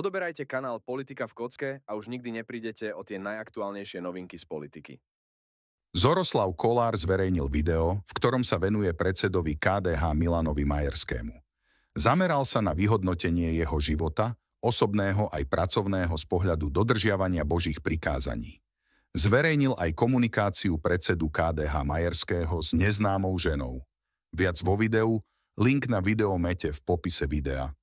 Odoberajte kanál Politika v kocke a už nikdy neprídete o tie najaktuálnejšie novinky z politiky. Zoroslav Kolár zverejnil video, v ktorom sa venuje predsedovi KDH Milanovi Majerskému. Zameral sa na vyhodnotenie jeho života, osobného aj pracovného z pohľadu dodržiavania Božích prikázaní. Zverejnil aj komunikáciu predsedu KDH Majerského s neznámou ženou. Viac vo videu, link na videomete v popise videa.